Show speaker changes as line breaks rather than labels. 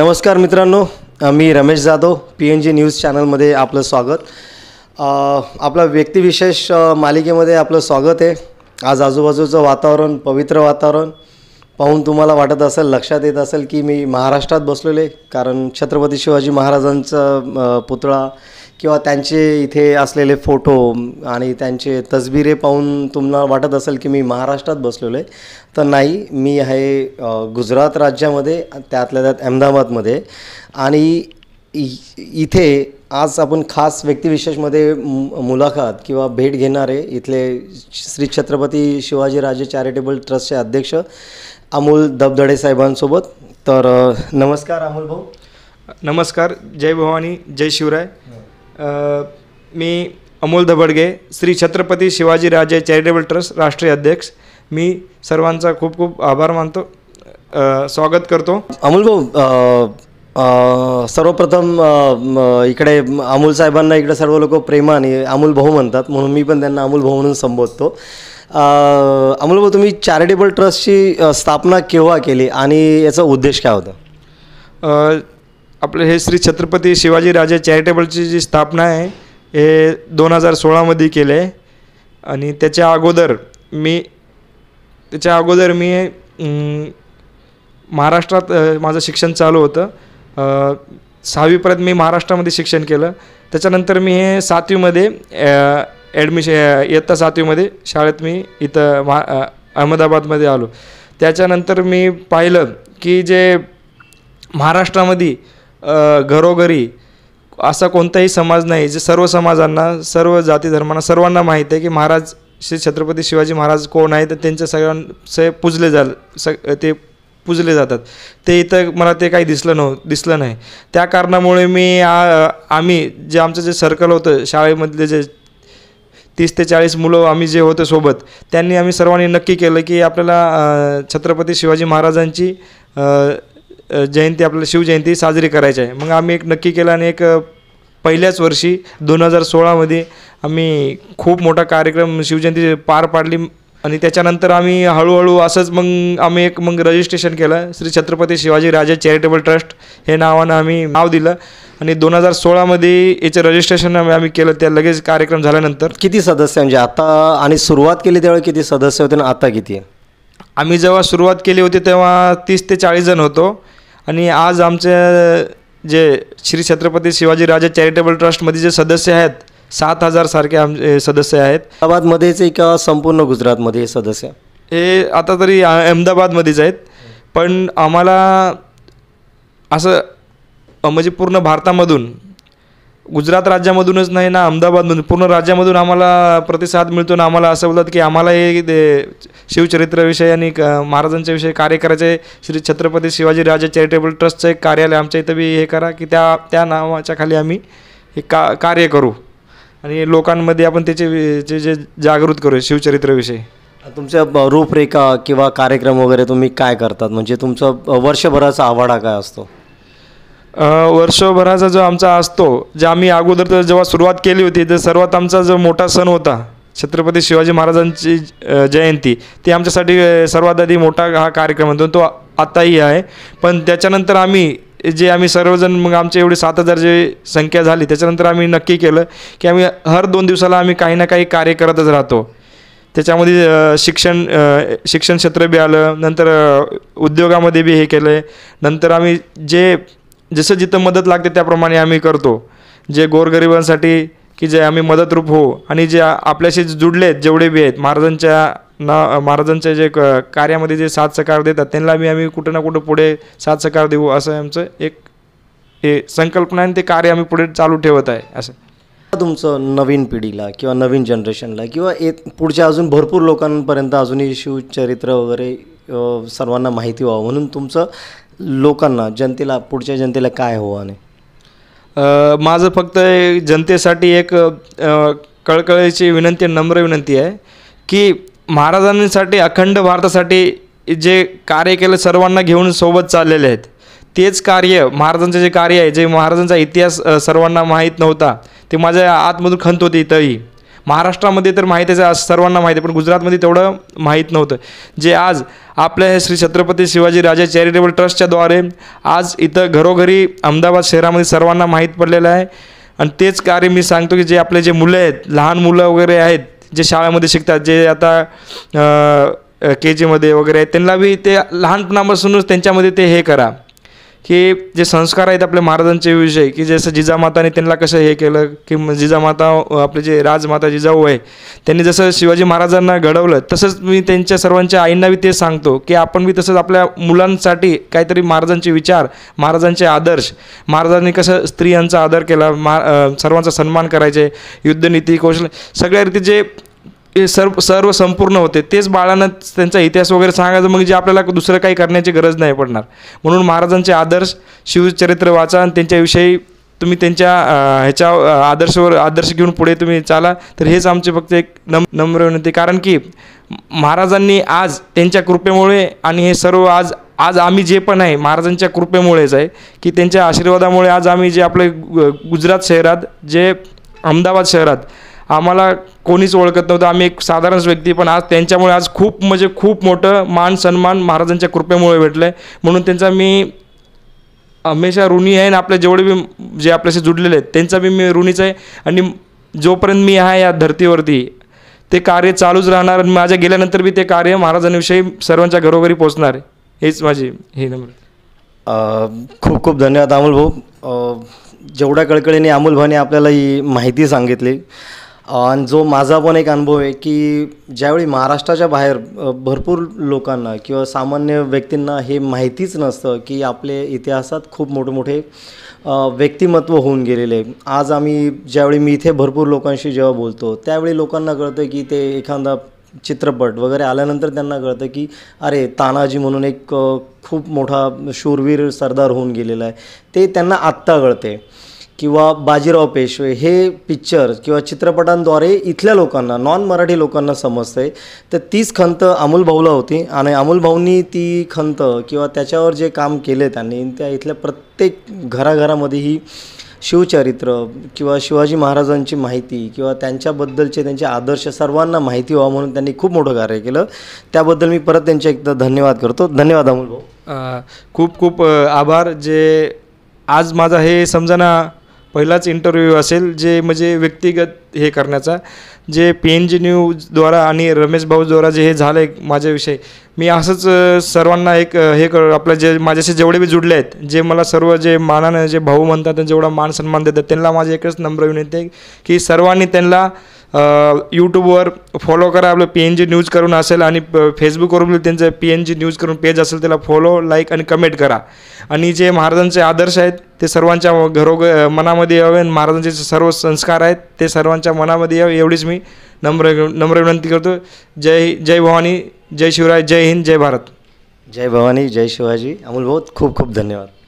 नमस्कार मित्रांनो मी Ramesh Jadhav P N G news चॅनलमध्ये आपलं स्वागत आपला व्यक्तिविशेष मालिकेमध्ये आपलं स्वागत आहे आज आजूबाजूचं वातावरण पवित्र वातावरण पाहून तुम्हाला वाटत असेल लक्षात येत असेल की मी महाराष्ट्रात बसलेले कारण छत्रपती शिवाजी महाराजांचा पुतळा किंवा त्यांचे इथे असलेले फोटो आणि त्यांचे तस्बिरे पाहून तुम्हाला वाटत असेल की मी महाराष्ट्रात बसलेलो आहे तर नाही मी आहे गुजरात राज्यामध्ये त्यातल्या त्यात अहमदाबादमध्ये आणि इथे आज आपण खास व्यक्तिविशेषमध्ये मुलाखत किंवा भेट घेणारे इथले श्री छत्रपती शिवाजीराजे चॅरिटेबल ट्रस्टचे अध्यक्ष अमोल दबदडे साहेबांसोबत तर नमस्कार
अमोल भाऊ नमस्कार जय भवानी जय शिवराय हो. मी अमोल दबडगे श्री छत्रपती शिवाजीराजे चॅरिटेबल ट्रस्ट राष्ट्रीय अध्यक्ष मी सर्वांचा खूप खूप आभार मानतो स्वागत करतो अमोल
भाऊ सर्वप्रथम इकडे अमोल साहेबांना इकडे सर्व लोक प्रेमाने अमोल भाऊ म्हणतात म्हणून मी पण त्यांना अमोल भाऊ म्हणून संबोधतो अमोल भाऊ तुम्ही चॅरिटेबल ट्रस्टची स्थापना केव्हा केली आणि याचा उद्देश काय
होता आपलं हे श्री छत्रपती शिवाजी राजे चॅरिटेबलची जी स्थापना आहे हे दोन हजार सोळामध्ये केलं आहे आणि त्याच्या अगोदर मी त्याच्या अगोदर मी महाराष्ट्रात माझं शिक्षण चालू होतं सहावीपर्यंत मी महाराष्ट्रामध्ये शिक्षण केलं त्याच्यानंतर मी हे सातवीमध्ये ॲडमिशन इयत्ता सातवीमध्ये शाळेत मी इथं महा अहमदाबादमध्ये आलो त्याच्यानंतर मी पाहिलं की जे महाराष्ट्रामध्ये घरोघरी असा कोणताही समाज नाही जे सर्व समाजांना सर्व जाती धर्मांना सर्वांना माहीत आहे की महाराज श्री छत्रपती शिवाजी महाराज कोण आहे तर त्यांच्या सगळ्यांचे पूजले जा सग ते पूजले जातात ते इथं मला ते काही दिसलं नव्ह दिसलं नाही त्या कारणामुळे मी आम्ही जे आमचं जे सर्कल होतं शाळेमधले जे तीस ते चाळीस मुलं आम्ही जे होतो सोबत त्यांनी आम्ही सर्वांनी नक्की केलं की आपल्याला छत्रपती शिवाजी महाराजांची जयंती आपल्याला शिवजयंती साजरी करायची आहे मग आम्ही एक नक्की केलं आणि एक पहिल्याच वर्षी दोन हजार सोळामध्ये आम्ही खूप मोठा कार्यक्रम शिवजयंती पार पाडली आणि त्याच्यानंतर आम्ही हळूहळू असंच मग आम्ही एक मग रजिस्ट्रेशन केलं श्री छत्रपती शिवाजी राजे चॅरिटेबल ट्रस्ट हे नावानं आम्ही नाव दिलं आणि दोन हजार सोळामध्ये याचं रजिस्ट्रेशन आम्ही केलं त्या लगेच कार्यक्रम झाल्यानंतर किती सदस्य म्हणजे आता आणि सुरुवात केली त्यावेळी किती सदस्य होते आणि आता किती आम्ही जेव्हा सुरुवात केली होती तेव्हा तीस ते चाळीस जण होतो आणि आज आमचे जे श्री छत्रपती राजे चॅरिटेबल ट्रस्टमध्ये जे सदस्य आहेत सात हजारसारखे आमचे सदस्य आहेत अहमदाबादमध्येच एका संपूर्ण गुजरातमध्ये सदस्य हे आता तरी अहमदाबादमध्येच आहेत पण आम्हाला असं म्हणजे पूर्ण भारतामधून गुजरात राज्यामधूनच नाही ना अहमदाबादमधून पूर्ण राज्यामधून आम्हाला प्रतिसाद मिळतो ना आम्हाला असं बोलतात की आम्हाला हे शिवचरित्राविषयी आणि क महाराजांच्या विषयी कार्य करायचे श्री छत्रपती शिवाजी चॅरिटेबल ट्रस्टचं एक कार्यालय आमच्या इथं बी हे करा की त्या त्या नावाच्या खाली आम्ही हे का कार्य करू आणि लोकांमध्ये आपण त्याचे जे जे जागृत करू शिवचरित्राविषयी तुमच्या रूपरेखा
किंवा कार्यक्रम वगैरे तुम्ही काय करतात म्हणजे तुमचा वर्षभराचा आवाडा काय असतो
वर्षभराचा जो आमचा असतो जे आम्ही अगोदर जेव्हा सुरुवात केली होती तर सर्वात आमचा जो मोठा सण होता छत्रपती शिवाजी महाराजांची जयंती ती आमच्यासाठी सर्वात आधी मोठा हा कार्यक्रम होतो तो आत्ताही आहे पण त्याच्यानंतर आम्ही जे आम्ही सर्वजण मग आमचे एवढे सात हजार जे संख्या झाली त्याच्यानंतर आम्ही नक्की केलं की आम्ही हर दोन दिवसाला आम्ही काही ना काही कार्य करतच राहतो त्याच्यामध्ये शिक्षण शिक्षण क्षेत्र बी आलं नंतर उद्योगामध्ये बी हे केलं नंतर आम्ही जे जसं जिथं मदत लागते त्याप्रमाणे आम्ही करतो जे गोरगरिबांसाठी की जे आम्ही मदतरूप हो आणि जे आपल्याशी जुडले आहेत जेवढे बी आहेत महाराजांच्या ना महाराजांच्या जे क कार्यामध्ये जे साथ सकार देतात त्यांना बी आम्ही कुठं ना कुठं पुढे साथ सकार देऊ असं आमचं एक हे संकल्पना आणि ते कार्य आम्ही पुढे चालू ठेवत आहे असं तुमचं
नवीन पिढीला किंवा नवीन जनरेशनला किंवा एक पुढच्या अजून भरपूर लोकांपर्यंत अजूनही शिवचरित्र वगैरे सर्वांना माहिती व्हावं म्हणून तुमचं लोकांना जनतेला पुढच्या
जनतेला काय हो आणि माझं फक्त जनतेसाठी एक कळकळीची विनंती नम्र विनंती आहे की महाराजांसाठी अखंड भारतासाठी जे कार्य केलं सर्वांना घेऊन सोबत चाललेले आहेत तेच कार्य महाराजांचं जे कार्य आहे जे महाराजांचा इतिहास सर्वांना माहीत नव्हता ते माझ्या आतमधून खंत होती तरी महाराष्ट्रामध्ये तर माहीत आहे सर्वांना माहिती आहे पण गुजरातमध्ये तेवढं माहीत नव्हतं जे आज आपल्या हे श्री छत्रपती शिवाजी राजा चॅरिटेबल ट्रस्टच्याद्वारे आज इथं घरोघरी अहमदाबाद शहरामध्ये सर्वांना माहीत पडलेलं आहे आणि तेच कार्य मी सांगतो की जे आपले जे मुलं आहेत लहान मुलं वगैरे आहेत जे शाळेमध्ये शिकतात जे आता के जीमध्ये वगैरे आहेत त्यांना बी ते लहानपणापासूनच त्यांच्यामध्ये ते हे करा की जे संस्कार आहेत आपल्या महाराजांचे विषय की जसं जिजामाताने त्यांना कसं हे केलं की जिजामाता आपले जे राजमाता जिजाऊ आहे त्यांनी जसं शिवाजी महाराजांना घडवलं तसंच मी त्यांच्या सर्वांच्या आईंना बी ते सांगतो की आपण बी तसंच आपल्या मुलांसाठी काहीतरी महाराजांचे विचार महाराजांचे आदर्श महाराजांनी कसं स्त्रियांचा आदर केला मा सर्वांचा सन्मान करायचे युद्धनीती कौशल्य सगळ्या रीती जे हे सर्व सर्व संपूर्ण होते तेच बाळांना त्यांचा इतिहास वगैरे सांगायचं मग जे आपल्याला दुसरं काही करण्याची गरज नाही पडणार म्हणून महाराजांचे आदर्श शिवचरित्र वाचा आणि त्यांच्याविषयी तुम्ही त्यांच्या ह्याच्या आदर्शवर आदर्श घेऊन पुढे तुम्ही चाला तर हेच आमचे फक्त एक नम नम्र विनंती कारण की महाराजांनी आज त्यांच्या कृपेमुळे आणि हे सर्व आज आज आम्ही जे पण आहे महाराजांच्या कृपेमुळेच आहे की त्यांच्या आशीर्वादामुळे आज आम्ही जे आपले गुजरात शहरात जे अहमदाबाद शहरात आम्हाला कोणीच ओळखत नव्हतं आम्ही एक साधारणच व्यक्ती पण आज त्यांच्यामुळे आज खूप म्हणजे खूप मोठं मान सन्मान महाराजांच्या कृपेमुळे भेटलं आहे म्हणून त्यांचा मी हमेशा ऋणी आहे आणि आपले जेवढे बी जे आपल्याशी जुडलेले आहेत त्यांचा बी मी ऋणीच आहे आणि जोपर्यंत मी आहे या धर्तीवरती ते कार्य चालूच राहणार आणि माझ्या गेल्यानंतर बी ते कार्य महाराजांविषयी सर्वांच्या घरोघरी पोचणार हेच माझी हे
नम्र खूप खूप धन्यवाद अमोल भाऊ जेवढ्या कळकळीने अमोल भाऊने आपल्याला ही माहिती सांगितली आणि जो माझा पण एक अनुभव आहे की ज्यावेळी महाराष्ट्राच्या बाहेर भरपूर लोकांना किंवा सामान्य व्यक्तींना हे माहितीच नसतं की आपले इतिहासात खूप मोठमोठे व्यक्तिमत्व होऊन गेलेले आज आम्ही ज्यावेळी मी इथे भरपूर लोकांशी जेव्हा बोलतो त्यावेळी लोकांना कळतं की ते एखादा चित्रपट वगैरे आल्यानंतर त्यांना कळतं की अरे तानाजी म्हणून एक खूप मोठा शूरवीर सरदार होऊन गेलेला आहे ते त्यांना आत्ता कळते किंवा बाजीराव पेशवे हे पिक्चर किंवा चित्रपटांद्वारे इथल्या लोकांना नॉन मराठी लोकांना समजते तर तीच खंत अमोल भाऊला होती आणि अमोल भाऊंनी ती खंत किंवा त्याच्यावर जे काम केले त्यांनी त्या इथल्या प्रत्येक घराघरामध्ये ही शिवचरित्र किंवा शिवाजी महाराजांची माहिती किंवा त्यांच्याबद्दलचे त्यांचे आदर्श सर्वांना माहिती व्हावं म्हणून त्यांनी खूप मोठं कार्य केलं त्याबद्दल मी परत त्यांच्या एकदा धन्यवाद करतो धन्यवाद अमोल भाऊ
खूप खूप आभार जे आज माझा हे समजा ना पहिलाच इंटरव्ह्यू असेल जे म्हणजे व्यक्तिगत हे करण्याचा जे पी एन जी न्यूजद्वारा आणि रमेश भाऊद्वारा जे हे झालं आहे माझ्याविषयी मी असंच सर्वांना एक हे कर आपलं जे माझ्याशी जेवढे बी जुडले आहेत जे मला सर्व जे मानानं जे भाऊ म्हणतात जेवढा मान सन्मान देतात त्यांना माझे एकच नम्र विनंती आहे की सर्वांनी त्यांना यूट्यूबवर फॉलो करा आपलं पी एन जी न्यूज करून असेल आणि फेसबुकवरून त्यांचं पी एन जी न्यूज करून पेज असेल त्याला फॉलो लाईक आणि कमेंट करा आणि जे महाराजांचे आदर्श आहेत ते सर्वांच्या घरोघ मनामध्ये यावे आणि महाराजांचे सर्व संस्कार आहेत ते सर्वांच्या मनामध्ये यावे एवढीच मी नम्र नम्र विनंती करतो जय जय भवानी जय शिवराय जय हिंद जय भारत
जय भवानी जय शिवाजी अमोल बहुत खूप खूप धन्यवाद